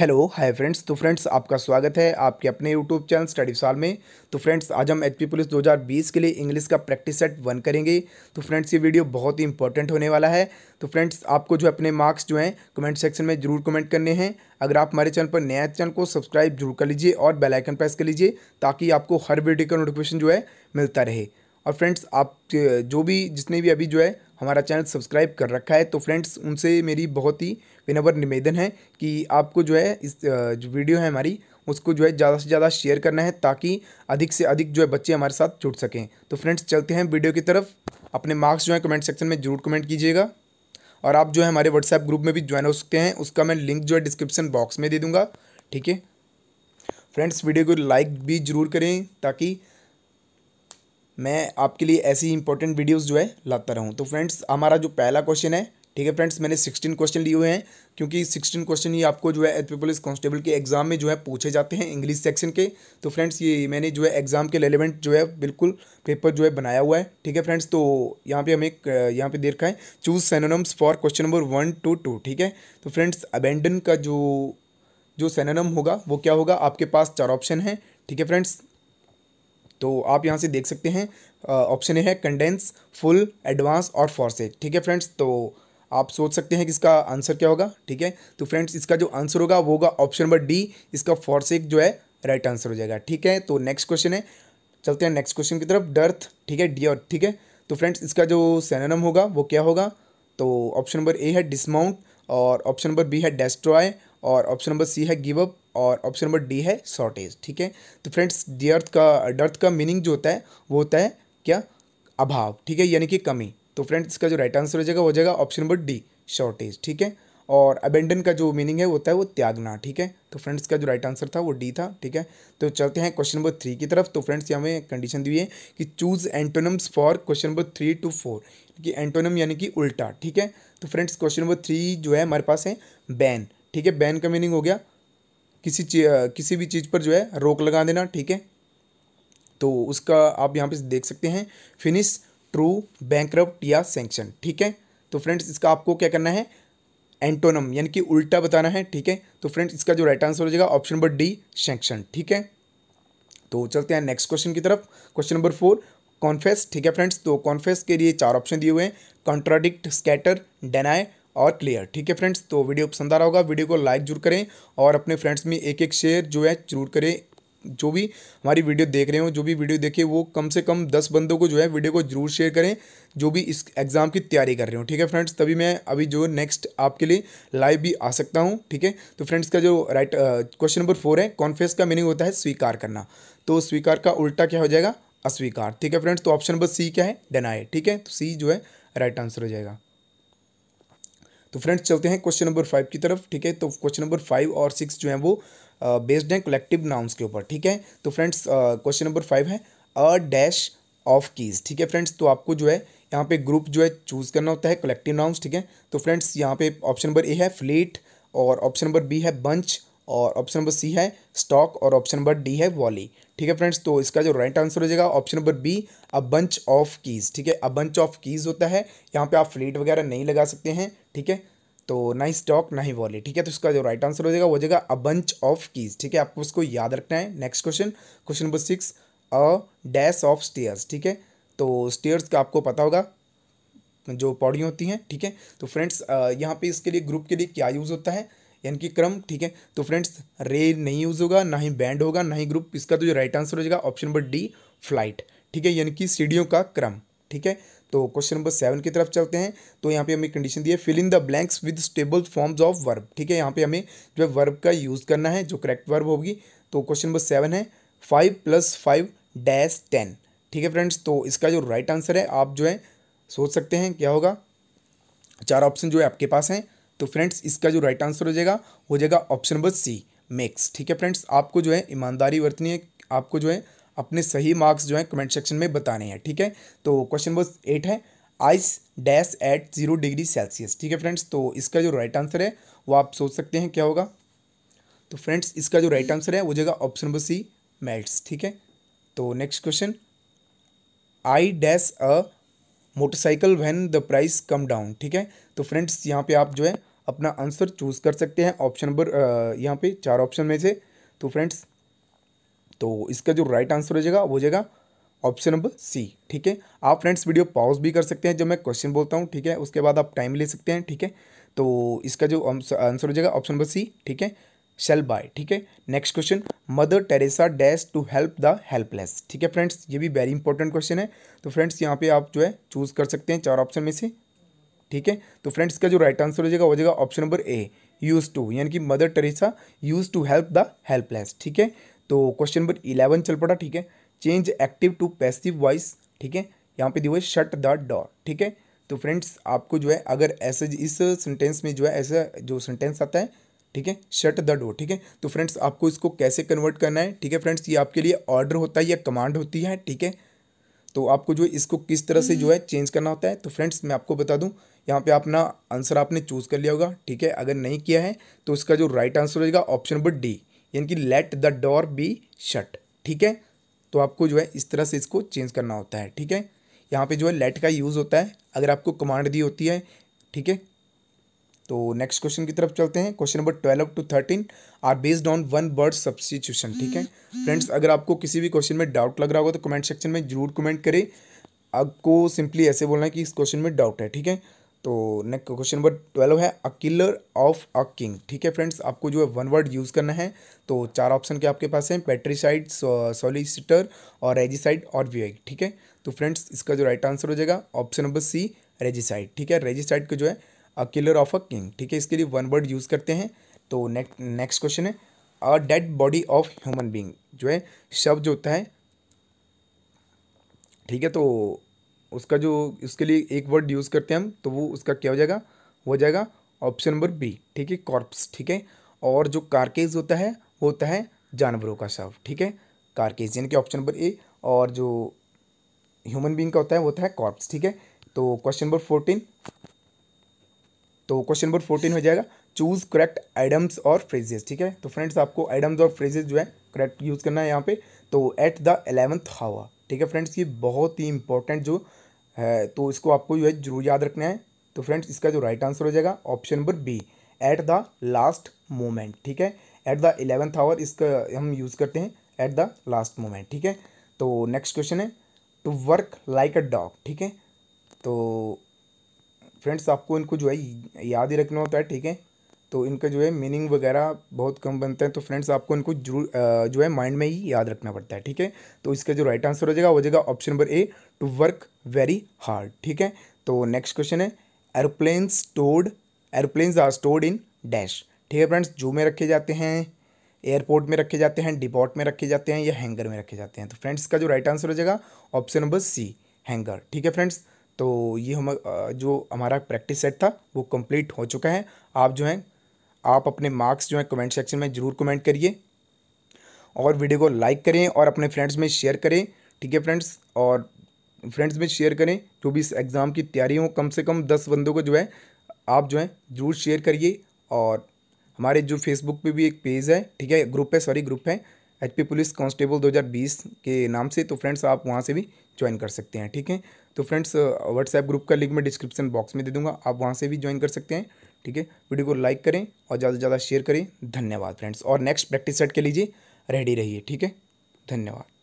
hello hi friends तो friends आपका स्वागत है आपके अपने यूट्यूब चैनल स्टडी साल में तो फ्रेंड्स आज हम एचपी पुलिस 2020 के लिए इंग्लिश का प्रैक्टिस सेट वन करेंगे तो फ्रेंड्स ये वीडियो बहुत ही इंपॉर्टेंट होने वाला है तो फ्रेंड्स आपको जो अपने मार्क्स जो हैं कमेंट सेक्शन में जरूर कमेंट करने हैं अगर आप हमारे चैनल पर नया चैनल को सब्सक्राइब जरूर कर लीजिए और बेलाइकन प्रेस कर लीजिए ताकि आपको हर वीडियो का नोटिफिकेशन जो है मिलता रहे और फ्रेंड्स आप जो भी जिसने भी अभी जो है हमारा चैनल सब्सक्राइब कर रखा है तो फ्रेंड्स उनसे मेरी बहुत ही विनम्र निवेदन है कि आपको जो है इस जो वीडियो है हमारी उसको जो है ज़्यादा से ज़्यादा शेयर करना है ताकि अधिक से अधिक जो है बच्चे हमारे साथ जुड़ सकें तो फ्रेंड्स चलते हैं वीडियो की तरफ अपने मार्क्स जो है कमेंट सेक्शन में जरूर कमेंट कीजिएगा और आप जो है हमारे व्हाट्सएप ग्रुप में भी ज्वाइन हो सकते हैं उसका मैं लिंक जो है डिस्क्रिप्शन बॉक्स में दे दूँगा ठीक है फ्रेंड्स वीडियो को लाइक भी ज़रूर करें ताकि मैं आपके लिए ऐसी इंपॉर्टेंट वीडियोस जो है लाता रहूं तो फ्रेंड्स हमारा जो पहला क्वेश्चन है ठीक है फ्रेंड्स मैंने सिक्सटीन क्वेश्चन लिए हुए हैं क्योंकि सिक्सटीन क्वेश्चन ही आपको जो है एच पी पुलिस कॉन्स्टेबल के एग्जाम में जो है पूछे जाते हैं इंग्लिश सेक्शन के तो फ्रेंड्स ये मैंने जो है एग्जाम के रेलिवेंट जो है बिल्कुल पेपर जो है बनाया हुआ है ठीक है फ्रेंड्स तो यहाँ पे हमें यहाँ पे देखा है choose synonyms for question number one two two ठीक है तो फ्रेंड्स अबेंडन का जो जो सेनोनम होगा वो क्या होगा आपके पास चार ऑप्शन है ठीक है फ्रेंड्स तो आप यहाँ से देख सकते हैं ऑप्शन ए है कंडेंस फुल एडवांस और फॉरसेक ठीक है फ्रेंड्स तो आप सोच सकते हैं कि इसका आंसर क्या होगा ठीक है तो फ्रेंड्स इसका जो आंसर होगा वो होगा ऑप्शन नंबर डी इसका फॉरसेक जो है राइट आंसर हो जाएगा ठीक है तो नेक्स्ट क्वेश्चन है चलते हैं नेक्स्ट क्वेश्चन की तरफ डर्थ ठीक है डी और ठीक है तो फ्रेंड्स इसका जो सेनानम होगा वो क्या होगा तो ऑप्शन नंबर ए है डिसमाउंट और ऑप्शन नंबर बी है डेस्ट्रॉय और ऑप्शन नंबर सी है गिव अप और ऑप्शन नंबर डी है शॉर्टेज ठीक है तो फ्रेंड्स डर्थ का डर्थ का मीनिंग जो होता है वो होता है क्या अभाव ठीक है यानी कि कमी तो फ्रेंड्स इसका जो राइट आंसर हो जाएगा हो जाएगा ऑप्शन नंबर डी शॉर्टेज ठीक है और अबेंडन का जो मीनिंग है वो होता है वो त्यागना ठीक है तो फ्रेंड्स का जो राइट आंसर था वो डी था ठीक है तो चलते हैं क्वेश्चन नंबर थ्री की तरफ तो फ्रेंड्स यहाँ हमें कंडीशन दी है कि choose antonyms for question number three to four कि एंटोनम यानी कि उल्टा ठीक है तो फ्रेंड्स क्वेश्चन नंबर थ्री जो है हमारे पास है बैन ठीक है बैन का मीनिंग हो गया किसी किसी भी चीज़ पर जो है रोक लगा देना ठीक है तो उसका आप यहाँ पे देख सकते हैं फिनिश ट्रू बैंक या सेंक्शन ठीक है तो फ्रेंड्स इसका आपको क्या करना है एंटोनम यानी कि उल्टा बताना है ठीक है तो फ्रेंड्स इसका जो राइट आंसर हो जाएगा ऑप्शन नंबर डी सेंक्शन ठीक है तो चलते हैं नेक्स्ट क्वेश्चन की तरफ क्वेश्चन नंबर फोर कॉन्फेस ठीक है फ्रेंड्स तो कॉन्फेस के लिए चार ऑप्शन दिए हुए हैं कॉन्ट्राडिक्ट स्कैटर डेनाए और क्लियर ठीक है फ्रेंड्स तो वीडियो पसंद आ रहा होगा वीडियो को लाइक जरूर करें और अपने फ्रेंड्स में एक एक शेयर जो है जरूर करें जो भी हमारी वीडियो देख रहे हो जो भी वीडियो देखे वो कम से कम दस बंदों को जो है वीडियो को जरूर शेयर करें जो भी इस एग्ज़ाम की तैयारी कर रहे हो ठीक है फ्रेंड्स तभी मैं अभी जो नेक्स्ट आपके लिए लाइव भी आ सकता हूँ ठीक है तो फ्रेंड्स का जो राइट क्वेश्चन नंबर फोर है कॉन्फ्रेंस का मीनिंग होता है स्वीकार करना तो स्वीकार का उल्टा क्या हो जाएगा अस्वीकार ठीक है फ्रेंड्स तो ऑप्शन नंबर सी क्या है डेनाए ठीक है तो सी जो है राइट आंसर हो जाएगा तो फ्रेंड्स चलते हैं क्वेश्चन नंबर फाइव की तरफ ठीक है तो क्वेश्चन नंबर फाइव और सिक्स जो है वो बेस्ड हैं कलेक्टिव नाउंस के ऊपर ठीक है तो फ्रेंड्स क्वेश्चन नंबर फाइव है अ डैश ऑफ कीज़ ठीक है फ्रेंड्स तो आपको जो है यहाँ पे ग्रुप जो है चूज़ करना होता है कलेक्टिव नाउंस ठीक है तो फ्रेंड्स यहाँ पे ऑप्शन नंबर ए है फ्लीट और ऑप्शन नंबर बी है बंच और ऑप्शन नंबर सी है स्टॉक और ऑप्शन नंबर डी है वॉली ठीक है फ्रेंड्स तो इसका जो राइट आंसर हो जाएगा option number B a bunch of keys ठीक है अ बंच ऑफ कीज़ होता है यहाँ पे आप फ्लीट वगैरह नहीं लगा सकते हैं ठीक है तो ना स्टॉक ना ही वॉलेट ठीक है तो इसका जो राइट आंसर हो जाएगा वो जाएगा अ बंच ऑफ कीज ठीक है आपको उसको याद रखना है next question question number six a dash of stairs ठीक है तो स्टेयर्स का आपको पता होगा जो पौड़ी होती हैं ठीक है तो फ्रेंड्स यहाँ पे इसके लिए ग्रुप के लिए क्या यूज़ होता है यानी कि क्रम ठीक है तो फ्रेंड्स रे नहीं यूज़ होगा ना ही बैंड होगा ना ही ग्रुप इसका तो जो राइट आंसर हो जाएगा ऑप्शन नंबर डी फ्लाइट ठीक है यानी कि सीढ़ियों का क्रम ठीक है तो क्वेश्चन नंबर सेवन की तरफ चलते हैं तो यहाँ पे हमें कंडीशन दी है fill in the blanks with suitable forms of verb ठीक है यहाँ पे हमें जो है वर्ब का यूज़ करना है जो करेक्ट वर्ब होगी तो क्वेश्चन नंबर सेवन है five plus five dash ten ठीक है फ्रेंड्स तो इसका जो राइट right आंसर है आप जो है सोच सकते हैं क्या होगा चार ऑप्शन जो है आपके पास हैं तो फ्रेंड्स इसका जो राइट right आंसर हो जाएगा हो जाएगा ऑप्शन नंबर सी मेक्स ठीक है फ्रेंड्स आपको जो है ईमानदारी बरतनी है आपको जो है अपने सही मार्क्स जो हैं कमेंट सेक्शन में बताने हैं ठीक है तो क्वेश्चन नंबर एट है ice dash at zero degree Celsius ठीक है फ्रेंड्स तो इसका जो राइट आंसर है वो आप सोच सकते हैं क्या होगा तो फ्रेंड्स इसका जो राइट आंसर है वो जगह ऑप्शन नंबर सी मेल्ट ठीक है तो next question I dash a motorcycle when the price come down ठीक है तो फ्रेंड्स यहाँ पे आप जो है अपना आंसर चूज़ कर सकते हैं ऑप्शन नंबर यहाँ पे चार ऑप्शन में से तो फ्रेंड्स तो इसका जो राइट आंसर हो जाएगा वो हो जाएगा ऑप्शन नंबर सी ठीक है आप फ्रेंड्स वीडियो पॉज भी कर सकते हैं जब मैं क्वेश्चन बोलता हूँ ठीक है उसके बाद आप टाइम ले सकते हैं ठीक है तो इसका जो आंसर हो जाएगा ऑप्शन नंबर सी ठीक है शेल बाय ठीक है next question Mother Teresa dash to help the helpless ठीक है फ्रेंड्स ये भी वेरी इंपॉर्टेंट क्वेश्चन है तो फ्रेंड्स यहाँ पे आप जो है चूज कर सकते हैं चार ऑप्शन में से ठीक है तो फ्रेंड्स का जो राइट आंसर हो जाएगा वो जाएगा option number A used to यानी कि Mother Teresa used to help the helpless ठीक है तो क्वेश्चन नंबर इलेवन चल पड़ा ठीक है change active to passive voice ठीक है यहाँ पे दी हुई शट द डॉर ठीक है तो फ्रेंड्स आपको जो है अगर ऐसे इस सेंटेंस में जो है ऐसा जो सेंटेंस आता है ठीक है शट द डोर ठीक है तो फ्रेंड्स आपको इसको कैसे कन्वर्ट करना है ठीक है फ्रेंड्स ये आपके लिए ऑर्डर होता है या कमांड होती है ठीक है तो आपको जो इसको किस तरह से जो है चेंज करना होता है तो फ्रेंड्स मैं आपको बता दूं यहाँ पे अपना आंसर आपने चूज़ कर लिया होगा ठीक है अगर नहीं किया है तो इसका जो राइट आंसर होगा ऑप्शन नंबर डी यानी कि let the door be shut ठीक है तो आपको जो है इस तरह से इसको चेंज करना होता है ठीक है यहाँ पे जो है लेट का यूज़ होता है अगर आपको कमांड दी होती है ठीक है तो नेक्स्ट क्वेश्चन की तरफ चलते हैं question number twelve to thirteen are based on one word substitution ठीक है फ्रेंड्स अगर आपको किसी भी क्वेश्चन में डाउट लग रहा होगा तो कमेंट सेक्शन में जरूर कमेंट करें आपको सिंपली ऐसे बोलना है कि इस क्वेश्चन में डाउट है ठीक है तो नेक्स्ट क्वेश्चन नंबर ट्वेल्व है a killer of a king ठीक है फ्रेंड्स आपको जो है वन वर्ड यूज़ करना है तो चार ऑप्शन के आपके पास हैं पेट्रीसाइड सोलिसिटर और रेजिसाइड और व्यूएग ठीक है तो फ्रेंड्स इसका जो राइट आंसर हो जाएगा ऑप्शन नंबर सी रेजिसाइड ठीक है रेजिसाइड का जो है a killer of a king ठीक है इसके लिए वन वर्ड यूज़ करते हैं तो नेक्स्ट नेक्स्ट क्वेश्चन है a dead body of human being जो है शब्द होता है ठीक है तो उसका जो उसके लिए एक वर्ड यूज़ करते हैं हम तो वो उसका क्या हो जाएगा हो जाएगा ऑप्शन नंबर बी ठीक है कॉर्प्स ठीक है और जो कारकेज होता है वो होता है जानवरों का शव ठीक है कारकेज यानी कि ऑप्शन नंबर ए और जो ह्यूमन बींग का होता है वो होता है कॉर्प्स ठीक है तो क्वेश्चन नंबर फोर्टीन तो क्वेश्चन नंबर फोर्टीन हो जाएगा चूज करेक्ट आइडम्स और फ्रेजेस ठीक है तो फ्रेंड्स आपको आइडम्स और फ्रेजेस जो है करेक्ट यूज़ करना है यहाँ पे तो एट द एलेवंथ हावा ठीक है फ्रेंड्स ये बहुत ही इंपॉर्टेंट जो है तो इसको आपको जो है जरूर याद रखना है तो फ्रेंड्स इसका जो राइट आंसर हो जाएगा option number B at the last moment ठीक है एट द इलेवेंथ आवर इसका हम यूज़ करते हैं एट द लास्ट मोमेंट ठीक है तो नेक्स्ट क्वेश्चन है to work like a dog ठीक है तो फ्रेंड्स आपको इनको जो है याद ही रखना होता है ठीक है तो इनका जो है मीनिंग वगैरह बहुत कम बनते हैं तो फ्रेंड्स आपको इनको जरूर जो है माइंड में ही याद रखना पड़ता है ठीक है तो इसका जो राइट आंसर हो जाएगा वो जाएगा option number A to work very hard ठीक है तो नेक्स्ट क्वेश्चन है aeroplane stored aeroplanes are stored in dash ठीक है फ्रेंड्स जू में रखे जाते हैं एयरपोर्ट में रखे जाते हैं डिपॉट में रखे जाते हैं या हैंगर में रखे जाते हैं तो फ्रेंड्स का जो राइट आंसर हो जाएगा ऑप्शन नंबर सी हैंगर ठीक है फ्रेंड्स तो ये हम जो हमारा प्रैक्टिस सेट था वो कंप्लीट हो चुका है आप जो हैं आप अपने मार्क्स जो हैं कमेंट सेक्शन में ज़रूर कमेंट करिए और वीडियो को लाइक करें और अपने फ्रेंड्स में शेयर करें ठीक है फ्रेंड्स और फ्रेंड्स में शेयर करें जो भी इस एग्ज़ाम की तैयारी हो कम से कम दस बंदों को जो है आप जो है ज़रूर शेयर करिए और हमारे जो फेसबुक पे भी एक पेज है ठीक है ग्रुप है सॉरी ग्रुप है एच पी पुलिस कांस्टेबल 2020 के नाम से तो फ्रेंड्स आप वहाँ से भी ज्वाइन कर सकते हैं ठीक है तो फ्रेंड्स व्हाट्सएप ग्रुप का लिंक मैं डिस्क्रिप्शन बॉक्स में दे दूँगा आप वहाँ से भी ज्वाइन कर सकते हैं ठीक है वीडियो को लाइक करें और ज़्यादा से ज़्यादा शेयर करें धन्यवाद फ्रेंड्स और नेक्स्ट प्रैक्टिस सेट के लीजिए रेडी रहिए ठीक है धन्यवाद